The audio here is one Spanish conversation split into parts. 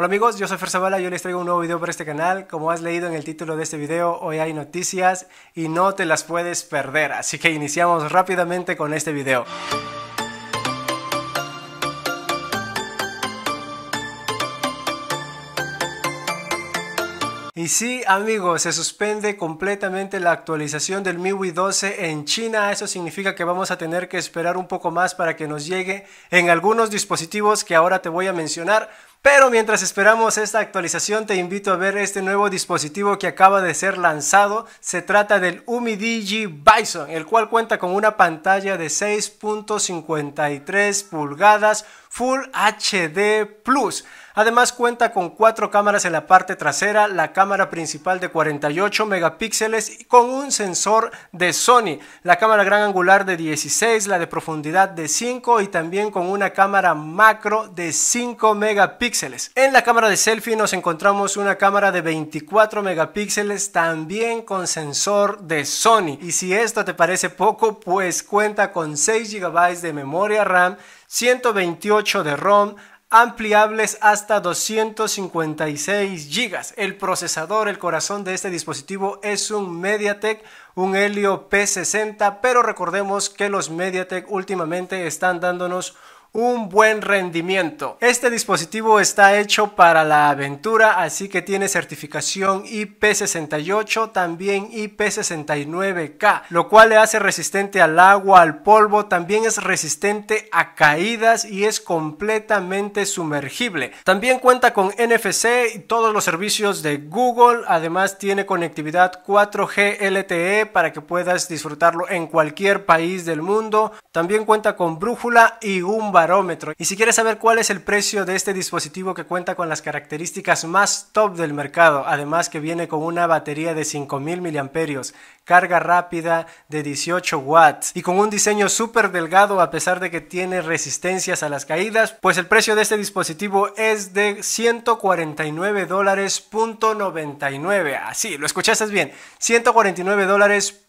Hola amigos, yo soy Fer y les traigo un nuevo video para este canal. Como has leído en el título de este video, hoy hay noticias y no te las puedes perder, así que iniciamos rápidamente con este video. Y sí, amigos, se suspende completamente la actualización del MIUI 12 en China. Eso significa que vamos a tener que esperar un poco más para que nos llegue en algunos dispositivos que ahora te voy a mencionar. Pero mientras esperamos esta actualización, te invito a ver este nuevo dispositivo que acaba de ser lanzado. Se trata del UMIDIGI Bison, el cual cuenta con una pantalla de 6.53 pulgadas Full HD Plus. Además cuenta con cuatro cámaras en la parte trasera, la cámara principal de 48 megapíxeles y con un sensor de Sony, la cámara gran angular de 16, la de profundidad de 5 y también con una cámara macro de 5 megapíxeles. En la cámara de selfie nos encontramos una cámara de 24 megapíxeles también con sensor de Sony. Y si esto te parece poco, pues cuenta con 6 GB de memoria RAM 128 de ROM, ampliables hasta 256 GB. El procesador, el corazón de este dispositivo es un MediaTek, un Helio P60, pero recordemos que los MediaTek últimamente están dándonos un buen rendimiento. Este dispositivo está hecho para la aventura, así que tiene certificación IP68, también IP69K, lo cual le hace resistente al agua, al polvo, también es resistente a caídas y es completamente sumergible. También cuenta con NFC y todos los servicios de Google, además tiene conectividad 4G LTE para que puedas disfrutarlo en cualquier país del mundo. También cuenta con brújula y un barómetro. Y si quieres saber cuál es el precio de este dispositivo que cuenta con las características más top del mercado, además que viene con una batería de 5000 mAh, carga rápida de 18 watts y con un diseño súper delgado a pesar de que tiene resistencias a las caídas, pues el precio de este dispositivo es de 149 dólares Así, lo escuchaste bien, 149 dólares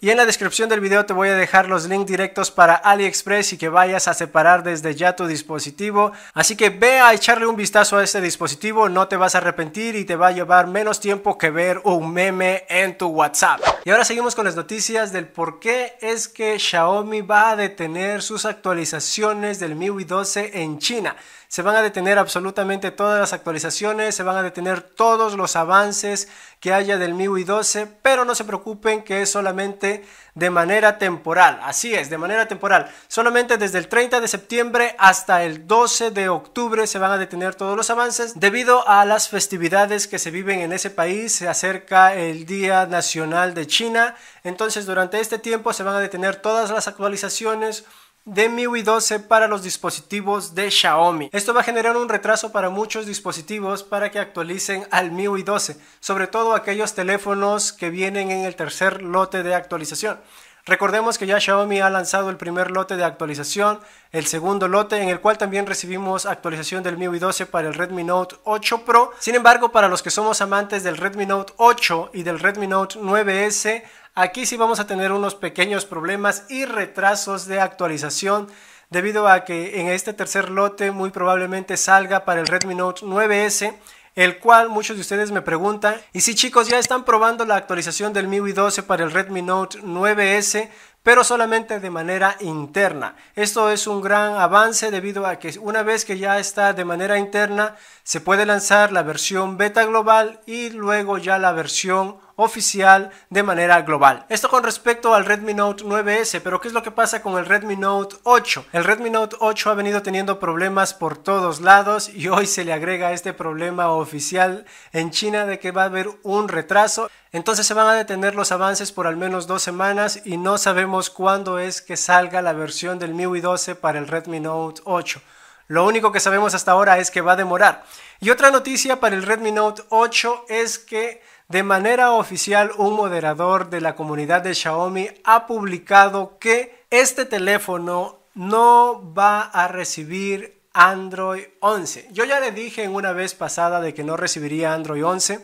Y en la descripción del video te voy a dejar los links directos para AliExpress y que vayas a separar desde ya tu dispositivo. Así que ve a echarle un vistazo a este dispositivo, no te vas a arrepentir y te va a llevar menos tiempo que ver un meme en tu WhatsApp. Y ahora seguimos con las noticias del por qué es que Xiaomi va a detener sus actualizaciones del MIUI 12 en China se van a detener absolutamente todas las actualizaciones, se van a detener todos los avances que haya del MIUI 12, pero no se preocupen que es solamente de manera temporal, así es, de manera temporal, solamente desde el 30 de septiembre hasta el 12 de octubre se van a detener todos los avances debido a las festividades que se viven en ese país, se acerca el Día Nacional de China, entonces durante este tiempo se van a detener todas las actualizaciones, de MIUI 12 para los dispositivos de Xiaomi. Esto va a generar un retraso para muchos dispositivos para que actualicen al MIUI 12, sobre todo aquellos teléfonos que vienen en el tercer lote de actualización. Recordemos que ya Xiaomi ha lanzado el primer lote de actualización, el segundo lote en el cual también recibimos actualización del MIUI 12 para el Redmi Note 8 Pro. Sin embargo, para los que somos amantes del Redmi Note 8 y del Redmi Note 9S, Aquí sí vamos a tener unos pequeños problemas y retrasos de actualización debido a que en este tercer lote muy probablemente salga para el Redmi Note 9S el cual muchos de ustedes me preguntan, y si chicos ya están probando la actualización del MIUI 12 para el Redmi Note 9S, pero solamente de manera interna. Esto es un gran avance debido a que una vez que ya está de manera interna, se puede lanzar la versión beta global y luego ya la versión oficial de manera global. Esto con respecto al Redmi Note 9S, pero ¿qué es lo que pasa con el Redmi Note 8? El Redmi Note 8 ha venido teniendo problemas por todos lados y hoy se le agrega este problema oficial en China de que va a haber un retraso. Entonces se van a detener los avances por al menos dos semanas y no sabemos cuándo es que salga la versión del MIUI 12 para el Redmi Note 8. Lo único que sabemos hasta ahora es que va a demorar. Y otra noticia para el Redmi Note 8 es que de manera oficial un moderador de la comunidad de Xiaomi ha publicado que este teléfono no va a recibir Android 11. Yo ya le dije en una vez pasada de que no recibiría Android 11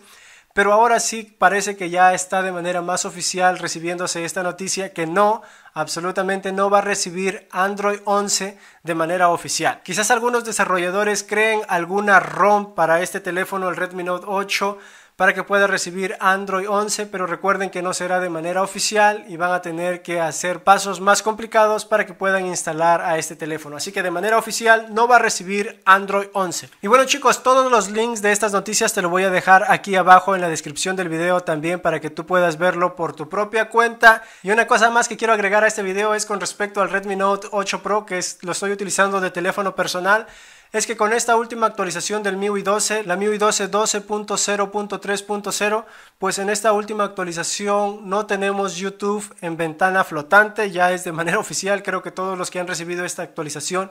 pero ahora sí parece que ya está de manera más oficial recibiéndose esta noticia que no, absolutamente no va a recibir Android 11 de manera oficial. Quizás algunos desarrolladores creen alguna ROM para este teléfono, el Redmi Note 8 para que pueda recibir Android 11, pero recuerden que no será de manera oficial y van a tener que hacer pasos más complicados para que puedan instalar a este teléfono. Así que de manera oficial no va a recibir Android 11. Y bueno chicos, todos los links de estas noticias te lo voy a dejar aquí abajo en la descripción del video también para que tú puedas verlo por tu propia cuenta. Y una cosa más que quiero agregar a este video es con respecto al Redmi Note 8 Pro que es, lo estoy utilizando de teléfono personal es que con esta última actualización del MIUI 12, la MIUI 12 12.0.3.0, pues en esta última actualización no tenemos YouTube en ventana flotante, ya es de manera oficial, creo que todos los que han recibido esta actualización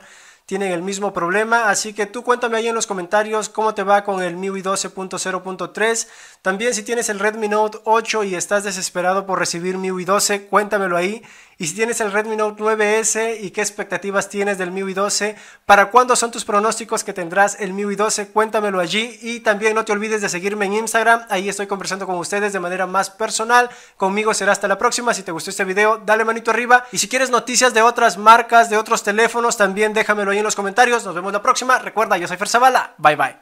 tienen el mismo problema. Así que tú cuéntame ahí en los comentarios cómo te va con el MIUI 12.0.3. También si tienes el Redmi Note 8 y estás desesperado por recibir MIUI 12, cuéntamelo ahí. Y si tienes el Redmi Note 9S y qué expectativas tienes del MIUI 12, para cuándo son tus pronósticos que tendrás el MIUI 12, cuéntamelo allí. Y también no te olvides de seguirme en Instagram, ahí estoy conversando con ustedes de manera más personal. Conmigo será hasta la próxima. Si te gustó este video, dale manito arriba. Y si quieres noticias de otras marcas, de otros teléfonos, también déjamelo ahí en los comentarios. Nos vemos la próxima. Recuerda, yo soy Fer Zavala. Bye bye.